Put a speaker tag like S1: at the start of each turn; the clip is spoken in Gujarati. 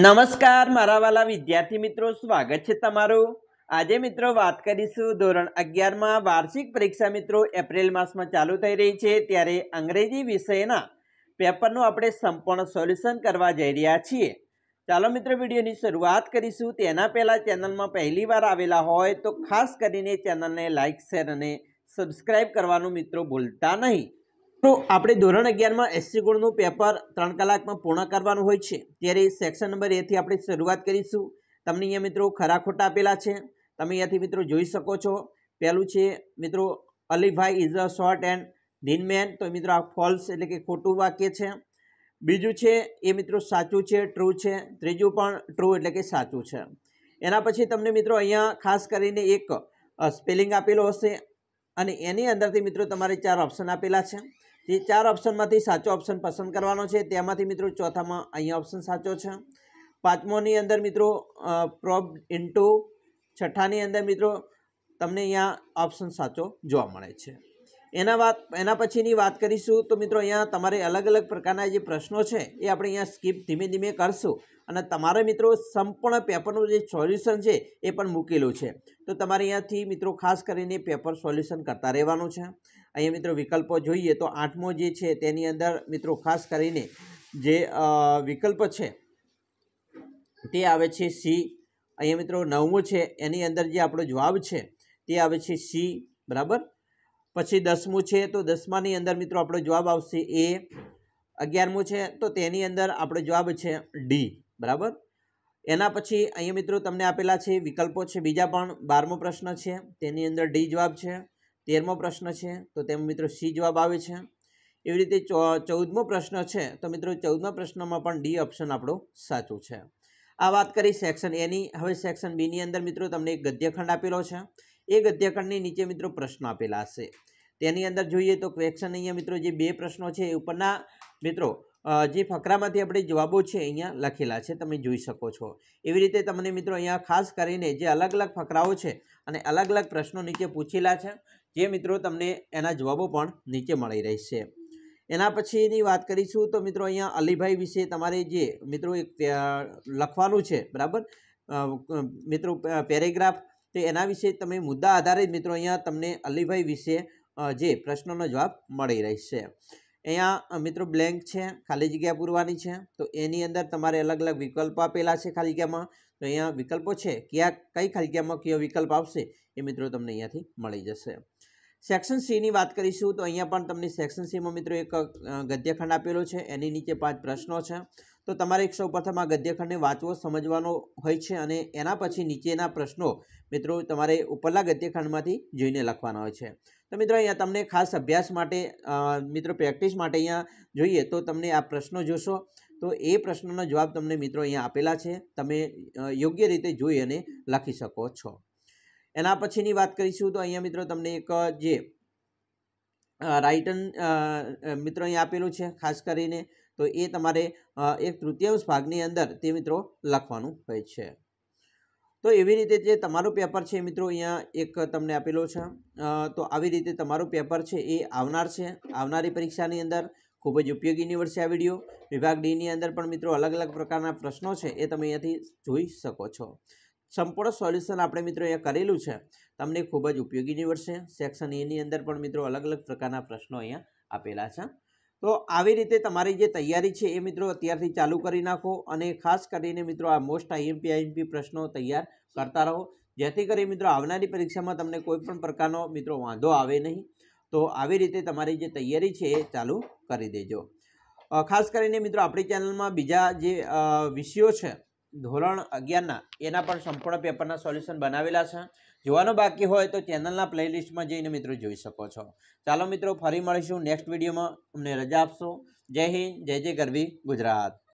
S1: નમસ્કાર મારા વાલા વિદ્યાર્થી મિત્રો સ્વાગત છે તમારું આજે મિત્રો વાત કરીશું ધોરણ અગિયારમાં વાર્ષિક પરીક્ષા મિત્રો એપ્રિલ માસમાં ચાલુ થઈ રહી છે ત્યારે અંગ્રેજી વિષયના પેપરનું આપણે સંપૂર્ણ સોલ્યુશન કરવા જઈ રહ્યા છીએ ચાલો મિત્રો વિડીયોની શરૂઆત કરીશું તેના પહેલાં ચેનલમાં પહેલીવાર આવેલા હોય તો ખાસ કરીને ચેનલને લાઇક શેર અને સબસ્ક્રાઈબ કરવાનું મિત્રો ભૂલતા નહીં તો આપણે ધોરણ અગિયારમાં એસસી ગુણનું પેપર ત્રણ કલાકમાં પૂર્ણ કરવાનું હોય છે ત્યારે સેક્શન નંબર એથી આપણે શરૂઆત કરીશું તમને અહીંયા મિત્રો ખરા ખોટા આપેલા છે તમે અહીંયાથી મિત્રો જોઈ શકો છો પહેલું છે મિત્રો Alibhai is a short and thin man તો મિત્રો આ ફોલ્સ એટલે કે ખોટું વાક્ય છે બીજું છે એ મિત્રો સાચું છે ટ્રુ છે ત્રીજું પણ ટ્રુ એટલે કે સાચું છે એના પછી તમને મિત્રો અહીંયા ખાસ કરીને એક સ્પેલિંગ આપેલો હશે અને એની અંદરથી મિત્રો તમારે ચાર ઓપ્શન આપેલા છે જે ચાર ઓપ્શનમાંથી સાચો ઓપ્શન પસંદ કરવાનો છે તેમાંથી મિત્રો ચોથામાં અહીંયા ઓપ્શન સાચો છે પાંચમોની અંદર મિત્રો પ્રોબ ઇન્ટુ છઠ્ઠાની અંદર મિત્રો તમને અહીંયા ઓપ્શન સાચો જોવા મળે છે એના વાત એના પછીની વાત કરીશું તો મિત્રો અહીંયા તમારે અલગ અલગ પ્રકારના જે પ્રશ્નો છે એ આપણે અહીંયા સ્કીપ ધીમે ધીમે કરશું અને તમારે મિત્રો સંપૂર્ણ પેપરનું જે સોલ્યુશન છે એ પણ મૂકેલું છે તો તમારે અહીંયાથી મિત્રો ખાસ કરીને પેપર સોલ્યુશન કરતા રહેવાનું છે અહીંયા મિત્રો વિકલ્પો જોઈએ તો આઠમો જે છે તેની અંદર મિત્રો ખાસ કરીને જે વિકલ્પ છે તે આવે છે સી અહીંયા મિત્રો નવમો છે એની અંદર જે આપણો જવાબ છે તે આવે છે સી બરાબર પછી દસમું છે તો દસમાની અંદર મિત્રો આપણો જવાબ આવશે એ અગિયારમું છે તો તેની અંદર આપણો જવાબ છે ડી બરાબર એના પછી અહીંયા મિત્રો તમને આપેલા છે વિકલ્પો છે બીજા પણ બારમો પ્રશ્ન છે તેની અંદર ડી જવાબ છે તેરમો પ્રશ્ન છે તો તેમ મિત્રો સી જવાબ આવે છે એવી રીતે ચૌદમો પ્રશ્ન છે તો મિત્રો ચૌદમો પ્રશ્નમાં પણ ડી ઓપ્શન આપણો સાચું છે આ વાત કરી સેક્શન એની હવે સેક્શન બીની અંદર મિત્રો તમને એક ગદ્યખંડ આપેલો છે એ ગદ્યખંડની નીચે મિત્રો પ્રશ્ન આપેલા હશે તેની અંદર જોઈએ તો ક્વેશ્ચન અહીંયા મિત્રો જે બે પ્રશ્નો છે એ ઉપરના મિત્રો જે ફકરામાંથી આપણે જવાબો છે અહીંયા લખેલા છે તમે જોઈ શકો છો એવી રીતે તમને મિત્રો અહીંયા ખાસ કરીને જે અલગ અલગ ફકરાઓ છે અને અલગ અલગ પ્રશ્નો નીચે પૂછેલા છે જે મિત્રો તમને એના જવાબો પણ નીચે મળી રહેશે એના પછીની વાત કરીશું તો મિત્રો અહીંયા અલીભાઈ વિશે તમારે જે મિત્રો એક લખવાનું છે બરાબર મિત્રો પેરેગ્રાફ તો એના વિશે તમે મુદ્દા આધારિત મિત્રો અહીંયા તમને અલીભાઈ વિશે જે પ્રશ્નોનો જવાબ મળી રહેશે અહીંયા મિત્રો બ્લેન્ક છે ખાલી જગ્યા પૂરવાની છે તો એની અંદર તમારે અલગ અલગ વિકલ્પો આપેલા છે ખાલી જગ્યામાં તો અહીંયા વિકલ્પો છે કયા કઈ ખાલી જગ્યામાં કયો વિકલ્પ આવશે એ મિત્રો તમને અહીંયાથી મળી જશે સેક્શન સીની વાત કરીશું તો અહીંયા પણ તમને સેક્શન સીમાં મિત્રો એક ગદ્યખંડ આપેલો છે એની નીચે પાંચ પ્રશ્નો છે તો તમારે એક સૌપ્રથમ આ ગદ્યખંડને વાંચવો સમજવાનો હોય છે અને એના પછી નીચેના પ્રશ્નો મિત્રો તમારે ઉપરલા ગદ્યખંડમાંથી જોઈને લખવાના હોય છે તો મિત્રો અહીંયા તમને ખાસ અભ્યાસ માટે મિત્રો પ્રેક્ટિસ માટે અહીંયા જોઈએ તો તમને આ પ્રશ્નો જોશો તો એ પ્રશ્નોના જવાબ તમને મિત્રો અહીંયા આપેલા છે તમે યોગ્ય રીતે જોઈ અને લખી શકો છો એના પછીની વાત કરીશું તો અહીંયા મિત્રો તમને એક જે રાઇટન મિત્રો અહીંયા આપેલું છે ખાસ કરીને તો એ તમારે એક તૃતીયાંશ ભાગની અંદર તે મિત્રો લખવાનું હોય છે તો એવી રીતે જે તમારું પેપર છે મિત્રો અહીંયા એક તમને આપેલો છે તો આવી રીતે તમારું પેપર છે એ આવનાર છે આવનારી પરીક્ષાની અંદર ખૂબ જ ઉપયોગી નીવડશે આ વિડીયો વિભાગ ડીની અંદર પણ મિત્રો અલગ અલગ પ્રકારના પ્રશ્નો છે એ તમે અહીંયાથી જોઈ શકો છો સંપૂર્ણ સોલ્યુશન આપણે મિત્રો અહીંયા કરેલું છે તમને ખૂબ જ ઉપયોગી નીવડશે સેક્શન એની અંદર પણ મિત્રો અલગ અલગ પ્રકારના પ્રશ્નો અહીંયા આપેલા છે તો આવી રીતે તમારી જે તૈયારી છે એ મિત્રો અત્યારથી ચાલુ કરી નાખો અને ખાસ કરીને મિત્રો આ મોસ્ટ આઈએમપી આઈએમપી પ્રશ્નો તૈયાર કરતા રહો જેથી કરી મિત્રો આવનારી પરીક્ષામાં તમને કોઈપણ પ્રકારનો મિત્રો વાંધો આવે નહીં તો આવી રીતે તમારી જે તૈયારી છે એ ચાલુ કરી દેજો ખાસ કરીને મિત્રો આપણી ચેનલમાં બીજા જે વિષયો છે ધોરણ અગિયારના એના પણ સંપૂર્ણ પેપરના સોલ્યુશન બનાવેલા છે જોવાનું બાકી હોય તો ચેનલના પ્લેલિસ્ટમાં જઈને મિત્રો જોઈ શકો છો ચાલો મિત્રો ફરી મળીશું નેક્સ્ટ વિડીયોમાં અમને રજા આપશો જય હિન્દ જય જય ગરવી ગુજરાત